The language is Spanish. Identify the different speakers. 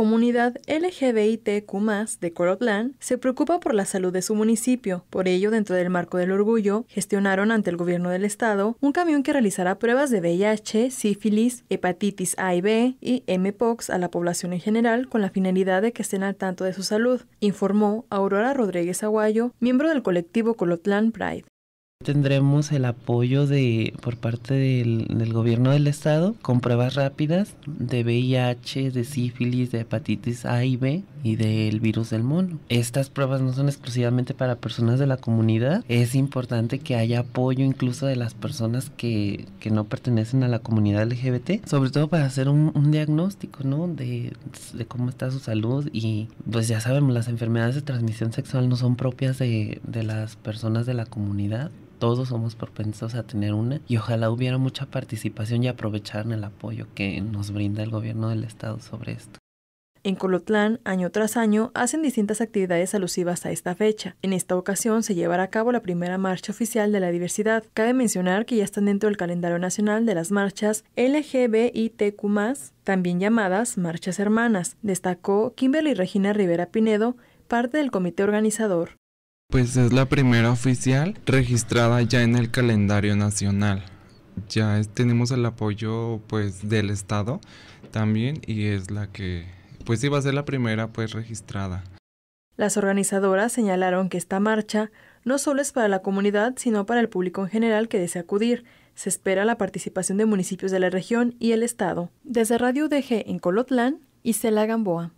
Speaker 1: comunidad LGBTQ de Colotlán, se preocupa por la salud de su municipio. Por ello, dentro del marco del orgullo, gestionaron ante el gobierno del estado un camión que realizará pruebas de VIH, sífilis, hepatitis A y B y MPOX a la población en general con la finalidad de que estén al tanto de su salud, informó Aurora Rodríguez Aguayo, miembro del colectivo Colotlán Pride.
Speaker 2: Tendremos el apoyo de por parte del, gobierno del estado con pruebas rápidas de VIH, de sífilis, de hepatitis A y B y del virus del mono. Estas pruebas no son exclusivamente para personas de la comunidad. Es importante que haya apoyo incluso de las personas que, que no pertenecen a la comunidad LGBT, sobre todo para hacer un, diagnóstico ¿no? de, de, cómo está su salud y pues ya sabemos, las enfermedades de transmisión sexual no son propias de, de las personas de la comunidad todos somos propensos a tener una y ojalá hubiera mucha participación y aprovecharan el apoyo que nos brinda el gobierno del estado sobre
Speaker 1: esto. En Colotlán, año tras año, hacen distintas actividades alusivas a esta fecha. En esta ocasión se llevará a cabo la primera marcha oficial de la diversidad. Cabe mencionar que ya están dentro del calendario nacional de las marchas LGBTQ, también llamadas marchas hermanas, destacó Kimberly Regina Rivera Pinedo, parte del comité organizador.
Speaker 3: Pues es la primera oficial registrada ya en el calendario nacional. Ya tenemos el apoyo pues del Estado también y es la que pues iba a ser la primera pues registrada.
Speaker 1: Las organizadoras señalaron que esta marcha no solo es para la comunidad, sino para el público en general que desea acudir. Se espera la participación de municipios de la región y el Estado. Desde Radio DG en Colotlán, y Isela Gamboa.